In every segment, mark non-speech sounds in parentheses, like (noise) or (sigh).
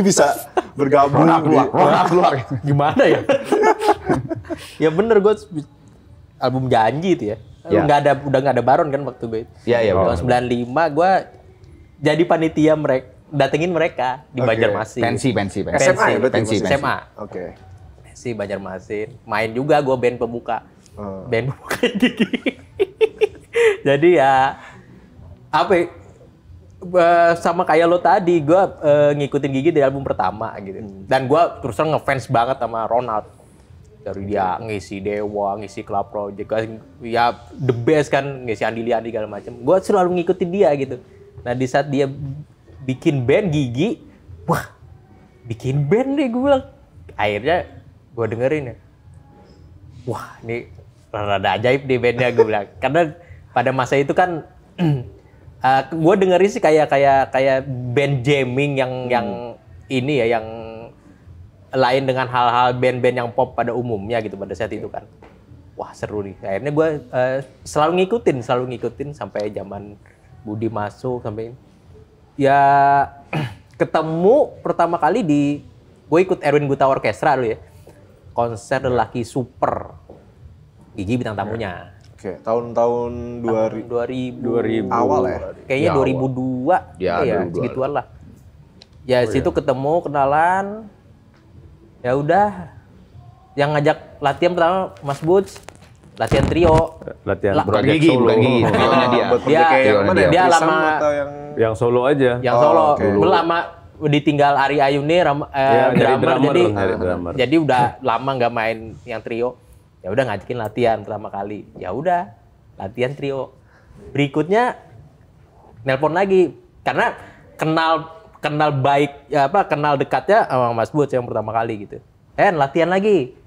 bisa bergabung Rona keluar, di, keluar. (laughs) Gimana ya? ya bener gue album janji itu ya. ya. Nggak ada udah nggak ada Baron kan waktu gue. Iya iya. Tahun lima, gue jadi panitia mereka datengin mereka di okay. Banjarmasin. Pensi pensi pensi. SMA pensi, ya pensi. SMA. Oke. Okay. Pensi Banjarmasin. Main juga gue band pembuka. Uh. Band pembuka (laughs) gigi. jadi ya apa ya? sama kayak lo tadi, gue uh, ngikutin Gigi dari album pertama gitu. Hmm. Dan gue terus terang ngefans banget sama Ronald. Dari dia ngisi Dewa, ngisi Club Project, ya the best kan, ngisi Andi Liandi segala macam. Gue selalu ngikutin dia gitu. Nah di saat dia bikin band Gigi, wah bikin band deh gue bilang. Akhirnya gue dengerin ya. Wah ini rada ajaib deh bandnya gue bilang. Karena pada masa itu kan (clears throat) uh, eh, gue dengerin sih kayak kayak kayak band jamming yang hmm. yang ini ya yang lain dengan hal-hal band-band yang pop pada umumnya gitu pada saat itu kan wah seru nih akhirnya gue uh, selalu ngikutin selalu ngikutin sampai zaman Budi masuk sampai ya (clears throat) ketemu pertama kali di gue ikut Erwin guta Orkestra dulu ya konser lelaki super Gigi bintang tamunya ya. Oke, okay. tahun-tahun 2000, 2000 2000 awal ya. Kayaknya iya, ya, 2002 ya, ya 2002. segituan lah. Ya oh, situ iya. ketemu kenalan. Ya udah. Yang ngajak latihan pertama Mas Butz latihan trio latihan La bukan gigi solo. gigi oh, nah, dia dia, ya? dia, dia, dia lama yang... yang solo aja yang oh, solo okay. lama ditinggal Ari Ayuni ram, eh, ya, drummer, jadi drummer, jadi, drummer. jadi udah lama nggak main yang trio ya udah ngajakin latihan pertama kali ya udah latihan trio berikutnya nelpon lagi karena kenal kenal baik ya apa kenal dekatnya sama Mas Bud yang pertama kali gitu eh latihan lagi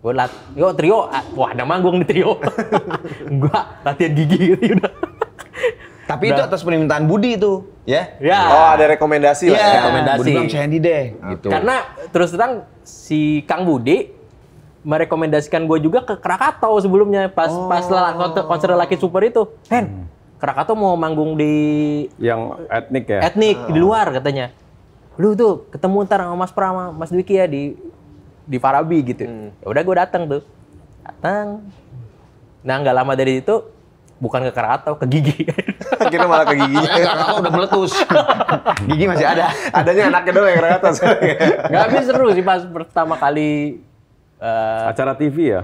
gue lat yo trio ah, wah ada manggung di trio (laughs) gue latihan gigi (laughs) gitu udah tapi udah. itu atas permintaan Budi itu ya yeah? ya oh ada rekomendasi yeah. lah rekomendasi iya. ya. Budi bilang Sandy deh gitu karena terus terang si Kang Budi merekomendasikan gue juga ke Krakatau sebelumnya pas oh. pas konser laki super itu. Pen, hmm. Krakatau mau manggung di yang etnik ya? Etnik oh. di ah. luar katanya. Lu tuh ketemu ntar sama Mas Prama, Mas Dwiki ya di di Farabi gitu. Hmm. Ya udah gue datang tuh. Datang. Nah, nggak lama dari itu bukan ke Krakatau, ke Gigi. Akhirnya (laughs) malah ke giginya. Krakatau udah meletus. Gigi masih ada. Adanya anaknya doang yang Krakatau. Gak habis seru sih pas pertama kali uh, acara TV ya?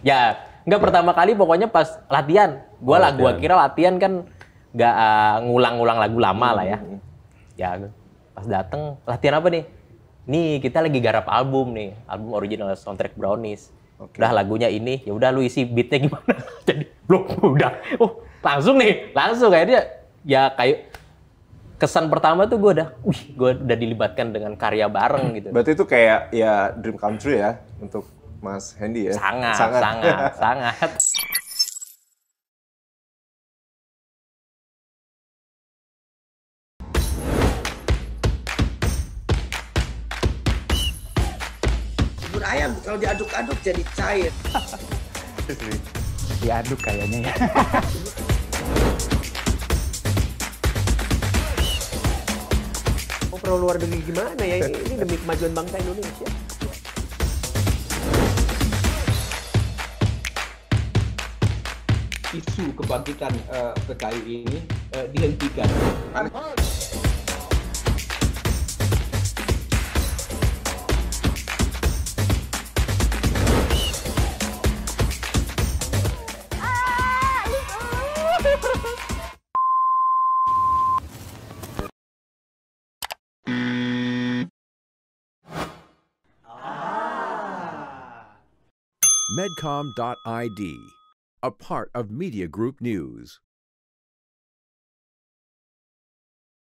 Ya, enggak ya. pertama kali pokoknya pas latihan. Gua oh, lah gua kira latihan kan enggak uh, eh, ngulang ulang lagu lama hmm. lah ya. Hmm. Ya pas dateng latihan apa nih? Nih kita lagi garap album nih, album original soundtrack Brownies. Okay. Udah lagunya ini, ya udah lu isi beatnya gimana? (laughs) Jadi belum udah. Oh langsung nih, langsung kayaknya ya kayak kesan pertama tuh gue udah, wih, gue udah dilibatkan dengan karya bareng gitu. Berarti itu kayak ya dream come true ya, untuk Mas Hendy ya. Sangat, sangat, sangat. (laughs) sangat. ayam kalau diaduk-aduk jadi cair. (laughs) diaduk kayaknya ya. perlu luar negeri gimana ya ini demi kemajuan bangsa Indonesia. isu kebangkitan uh, eh, PKI ini uh, dihentikan. medcom.id a part of Media Group News.